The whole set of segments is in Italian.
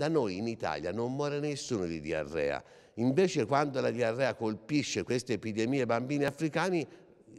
Da noi in Italia non muore nessuno di diarrea, invece quando la diarrea colpisce queste epidemie bambini africani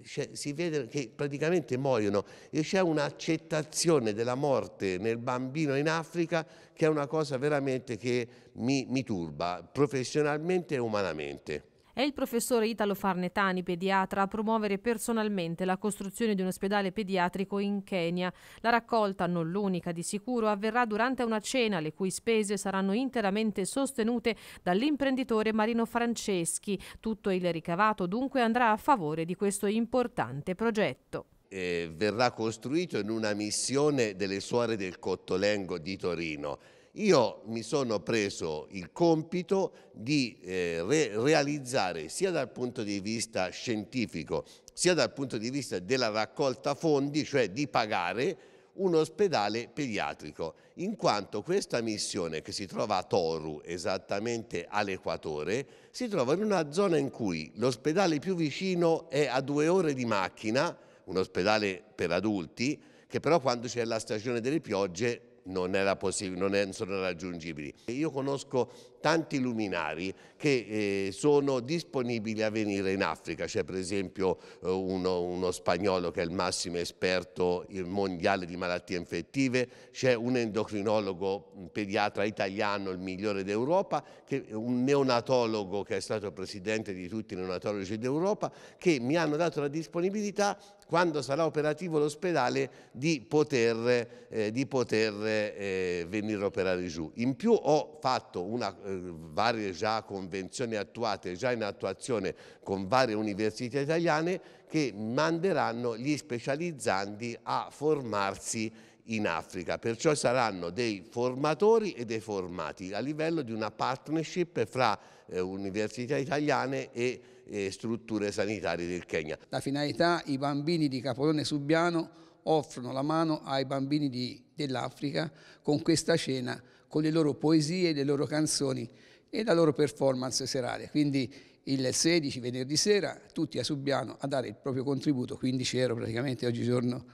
si vede che praticamente muoiono e c'è un'accettazione della morte nel bambino in Africa che è una cosa veramente che mi, mi turba professionalmente e umanamente. È il professore Italo Farnetani, pediatra, a promuovere personalmente la costruzione di un ospedale pediatrico in Kenya. La raccolta, non l'unica di sicuro, avverrà durante una cena le cui spese saranno interamente sostenute dall'imprenditore Marino Franceschi. Tutto il ricavato dunque andrà a favore di questo importante progetto. Eh, verrà costruito in una missione delle suore del Cottolengo di Torino io mi sono preso il compito di eh, re realizzare sia dal punto di vista scientifico sia dal punto di vista della raccolta fondi, cioè di pagare un ospedale pediatrico, in quanto questa missione che si trova a Toru, esattamente all'equatore, si trova in una zona in cui l'ospedale più vicino è a due ore di macchina, un ospedale per adulti, che però quando c'è la stagione delle piogge non, non, sono raggiungibili. Io conosco tanti luminari che eh, sono disponibili a venire in Africa, c'è per esempio eh, uno, uno, spagnolo che è il massimo esperto mondiale di malattie infettive, c'è un endocrinologo un pediatra italiano, il migliore d'Europa, un neonatologo che è stato presidente di tutti i neonatologi d'Europa, che mi hanno dato la disponibilità quando sarà operativo l'ospedale di poter, eh, di poter poter eh, venire a operare giù. In più ho fatto una, eh, varie già convenzioni attuate, già in attuazione con varie università italiane che manderanno gli specializzandi a formarsi in Africa, perciò saranno dei formatori e dei formati a livello di una partnership fra eh, università italiane e eh, strutture sanitarie del Kenya. La finalità, i bambini di Capolone Subiano offrono la mano ai bambini dell'Africa con questa cena, con le loro poesie, le loro canzoni e la loro performance serale. Quindi il 16, venerdì sera, tutti a Subiano a dare il proprio contributo, 15 euro praticamente oggigiorno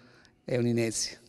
è un'inezia.